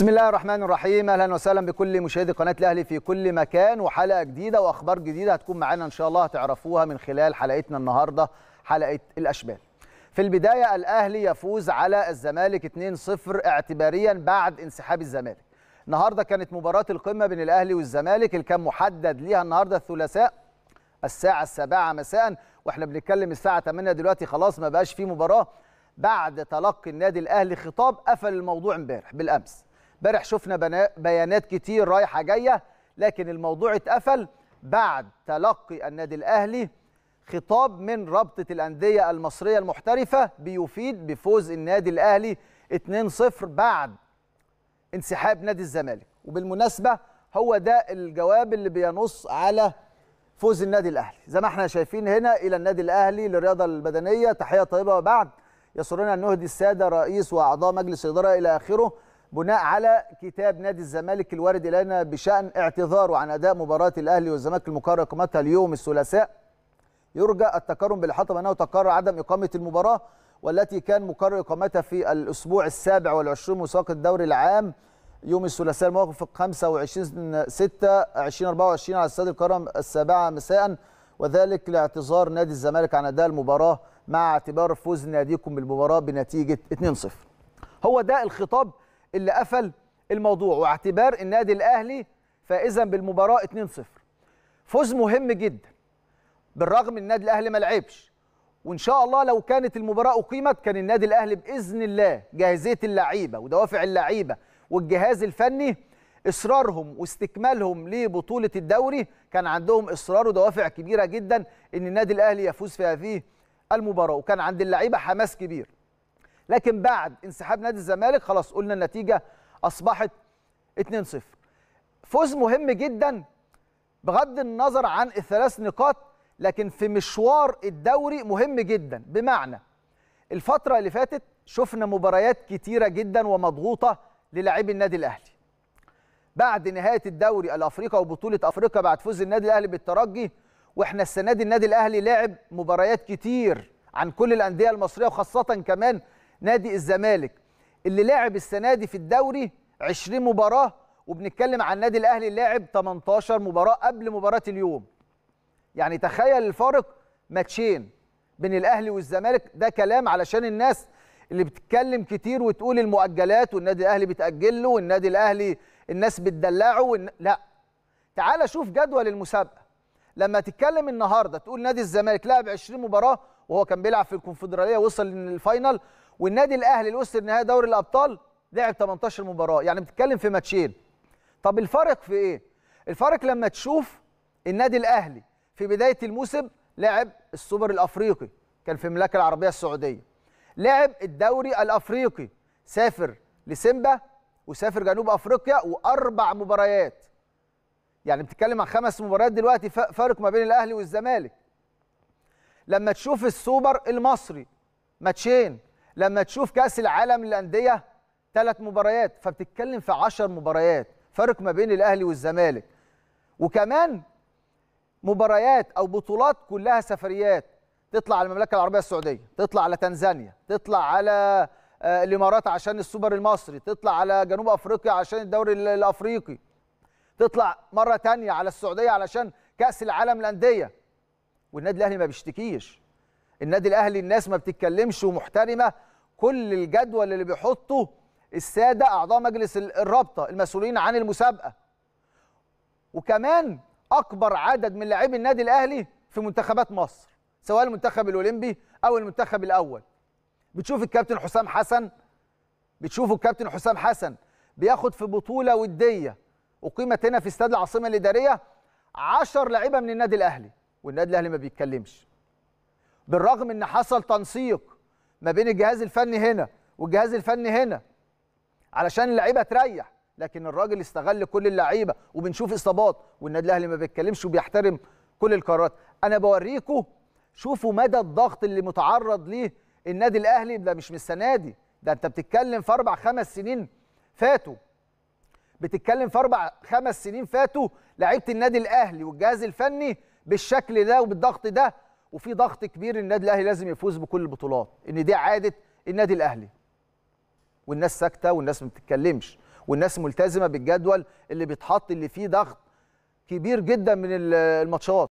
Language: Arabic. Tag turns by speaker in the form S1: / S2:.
S1: بسم الله الرحمن الرحيم اهلا وسهلا بكل مشاهدي قناه الاهلي في كل مكان وحلقه جديده واخبار جديده هتكون معانا ان شاء الله هتعرفوها من خلال حلقتنا النهارده حلقه الاشبال في البدايه الاهلي يفوز على الزمالك 2-0 اعتباريا بعد انسحاب الزمالك النهارده كانت مباراه القمه بين الاهلي والزمالك اللي كان محدد ليها النهارده الثلاثاء الساعه 7 مساء واحنا بنتكلم الساعه 8 دلوقتي خلاص ما بقاش في مباراه بعد تلقي النادي الاهلي خطاب قفل الموضوع امبارح بالامس امبارح شفنا بيانات كتير رايحه جايه لكن الموضوع اتقفل بعد تلقي النادي الاهلي خطاب من رابطه الانديه المصريه المحترفه بيفيد بفوز النادي الاهلي 2-0 بعد انسحاب نادي الزمالك وبالمناسبه هو ده الجواب اللي بينص على فوز النادي الاهلي زي ما احنا شايفين هنا الى النادي الاهلي للرياضه البدنيه تحيه طيبه وبعد يسرنا ان نهدي الساده رئيس واعضاء مجلس الاداره الى اخره بناء على كتاب نادي الزمالك الوارد الينا بشان اعتذاره عن اداء مباراه الاهلي والزمالك المقرر اقامتها اليوم الثلاثاء يرجى التكرم بالحطب انه تقرر عدم اقامه المباراه والتي كان مقرر اقامتها في الاسبوع السابع والعشرين من الدوري العام يوم الثلاثاء الموافق 25 6 2024 على استاد الكرم السابعه مساء وذلك لاعتذار نادي الزمالك عن اداء المباراه مع اعتبار فوز ناديكم بالمباراه بنتيجه 2-0. هو ده الخطاب اللي قفل الموضوع واعتبار النادي الاهلي فائزا بالمباراه 2-0 فوز مهم جدا بالرغم ان النادي الاهلي ما لعبش وان شاء الله لو كانت المباراه اقيمت كان النادي الاهلي باذن الله جاهزيه اللعيبه ودوافع اللعيبه والجهاز الفني اصرارهم واستكمالهم لبطوله الدوري كان عندهم اصرار ودوافع كبيره جدا ان النادي الاهلي يفوز في هذه المباراه وكان عند اللعيبه حماس كبير لكن بعد انسحاب نادي الزمالك خلاص قلنا النتيجه اصبحت 2-0 فوز مهم جدا بغض النظر عن الثلاث نقاط لكن في مشوار الدوري مهم جدا بمعنى الفتره اللي فاتت شفنا مباريات كتيره جدا ومضغوطه للاعبي النادي الاهلي بعد نهايه الدوري الافريقي وبطوله افريقيا بعد فوز النادي الاهلي بالترجي واحنا السنه دي النادي الاهلي لعب مباريات كتير عن كل الانديه المصريه وخاصه كمان نادي الزمالك اللي لعب السنه دي في الدوري 20 مباراه وبنتكلم عن النادي الاهلي لعب 18 مباراه قبل مباراه اليوم يعني تخيل الفارق ماتشين بين الاهلي والزمالك ده كلام علشان الناس اللي بتتكلم كتير وتقول المؤجلات والنادي الاهلي بتاجل له والنادي الاهلي الناس بتدلعه والن... لا تعال شوف جدول المسابقه لما تتكلم النهارده تقول نادي الزمالك لعب 20 مباراه وهو كان بيلعب في الكونفدراليه وصل للفاينل والنادي الاهلي لوصل نهائي دوري الابطال لعب 18 مباراه يعني بتتكلم في ماتشين طب الفارق في ايه الفارق لما تشوف النادي الاهلي في بدايه الموسم لعب السوبر الافريقي كان في المملكه العربيه السعوديه لعب الدوري الافريقي سافر لسيمبا وسافر جنوب افريقيا واربع مباريات يعني بتتكلم عن خمس مباريات دلوقتي فارق ما بين الاهلي والزمالك لما تشوف السوبر المصري ماتشين لما تشوف كاس العالم للانديه ثلاث مباريات فبتتكلم في 10 مباريات فرق ما بين الاهلي والزمالك وكمان مباريات او بطولات كلها سفريات تطلع على المملكه العربيه السعوديه تطلع على تنزانيا تطلع على آه، الامارات عشان السوبر المصري تطلع على جنوب افريقيا عشان الدوري الافريقي تطلع مره تانية على السعوديه علشان كاس العالم للانديه والنادي الاهلي ما بيشتكيش النادي الاهلي الناس ما بتتكلمش ومحترمه كل الجدول اللي بيحطه الساده اعضاء مجلس الرابطه المسؤولين عن المسابقه وكمان اكبر عدد من لاعبي النادي الاهلي في منتخبات مصر سواء المنتخب الاولمبي او المنتخب الاول بتشوف الكابتن حسام حسن بتشوفوا الكابتن حسام حسن بياخد في بطوله وديه اقيمت هنا في استاد العاصمه الاداريه 10 لعيبه من النادي الاهلي والنادي الاهلي ما بيتكلمش بالرغم ان حصل تنسيق ما بين الجهاز الفني هنا والجهاز الفني هنا علشان اللعيبه تريح لكن الراجل استغل كل اللعيبه وبنشوف اصابات والنادي الاهلي ما بيتكلمش وبيحترم كل القرارات انا بوريكم شوفوا مدى الضغط اللي متعرض ليه النادي الاهلي ده مش من السنه دي ده انت بتتكلم في اربع خمس سنين فاتوا بتتكلم في اربع خمس سنين فاتوا لعيبه النادي الاهلي والجهاز الفني بالشكل ده وبالضغط ده وفي ضغط كبير النادي الاهلي لازم يفوز بكل البطولات ان دي عاده النادي الاهلي والناس ساكته والناس ما بتتكلمش والناس ملتزمه بالجدول اللي بيتحط اللي فيه ضغط كبير جدا من الماتشات